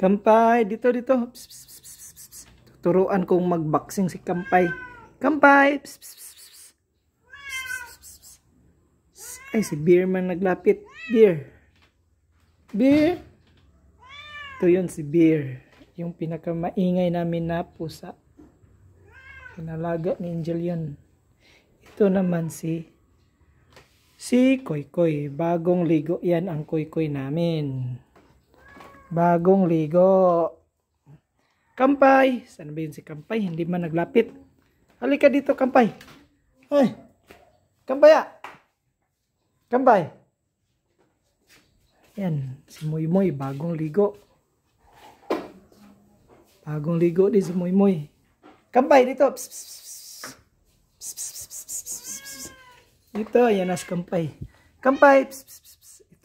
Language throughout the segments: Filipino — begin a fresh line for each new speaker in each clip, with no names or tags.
Kampay, dito, dito. Pss, pss, pss, pss, pss. Tuturuan kong magboxing si Kampay. Kampay! Pss, pss, pss, pss. Pss, pss, pss, pss. Ay, si Beer man naglapit. Beer. Beer. Ito yun si Beer. Yung pinakamaingay namin na pusa. Pinalaga ni Angel yun. Ito naman si si Koy Koy. Bagong ligo yan ang Koy Koy namin bagong ligo. Kampay! Saan ba yun si Kampay? Hindi man naglapit. Halika dito, Kampay. Ay! Kampaya! ah! Kampay! Yan, si Moy Moy, bagong ligo. Bagong ligo din si Moy Moy. Kampay, dito! Pss, pss, pss. Pss, pss, pss, pss, pss. Dito, yan as Kampay. Kampay! Pss, pss, pss.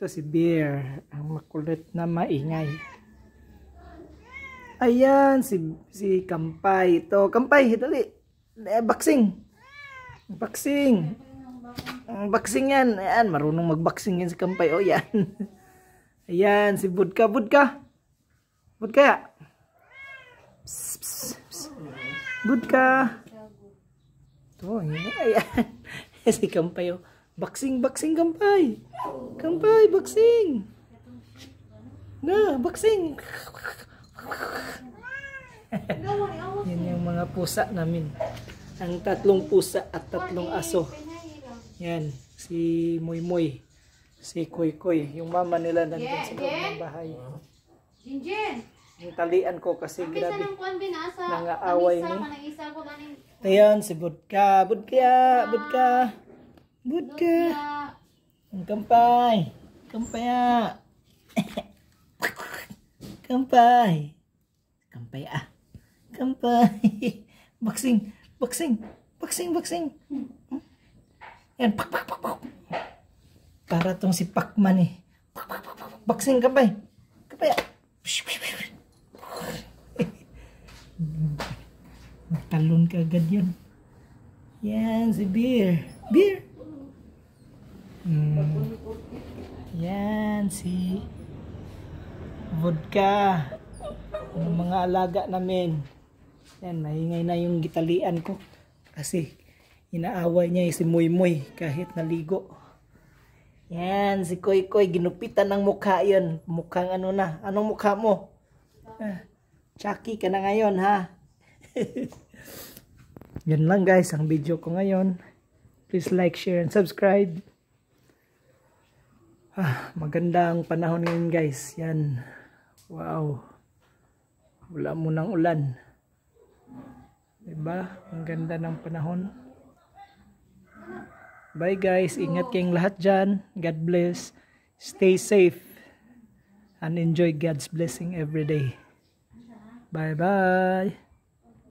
Ito si Bear, ang makulit na maingay. Ayan, si, si Kampay. Ito, Kampay, dali. Eh, boxing. Boxing. Boxing yan. Ayan, marunong magboxing yan si Kampay. O, oh, yan. Ayan, si Budka. Budka. Budka. Psst, psst, psst. Budka. Ito, ayan. si Kampay, oh. Baksing, baksing, kampay. Kampay, baksing. Na, baksing. Yan yung mga pusa namin. Ang tatlong pusa at tatlong aso. Yan, si Moy Moy. Si Koy Koy. Yung mama nila nandun sa loob bahay. Jinjin! Yung talian ko kasi Amisa grabe. Nangaaway ni. Ayan, si Budka. Budka, Budka. Good ka. Kampay. Kampay ah. Kampay. Kampay ah. Kampay. Boxing. Boxing. Boxing. Boxing. Yan. Pak, pak, pak, pak. Para tong si Pacman eh. Pak, pak, pak, pak. Boxing. Kampay. Kampay ah. Talon ka agad yun. Yan, si Beer. Beer! vodka Ang mga alaga namin yan nahingay na yung gitalian ko kasi inaaway niya si Muy Muy kahit naligo yan si Koy Koy ginupitan ng mukha yon mukhang ano na anong mukha mo ah, Chucky ka na ngayon ha yan lang guys ang video ko ngayon please like share and subscribe Ah, maganda panahon ngayon guys. Yan. Wow. Wala mo ng ulan. 'Di ba? Ang ganda ng panahon. Bye guys. Ingat kayong lahat diyan. God bless. Stay safe and enjoy God's blessing every day. Bye-bye.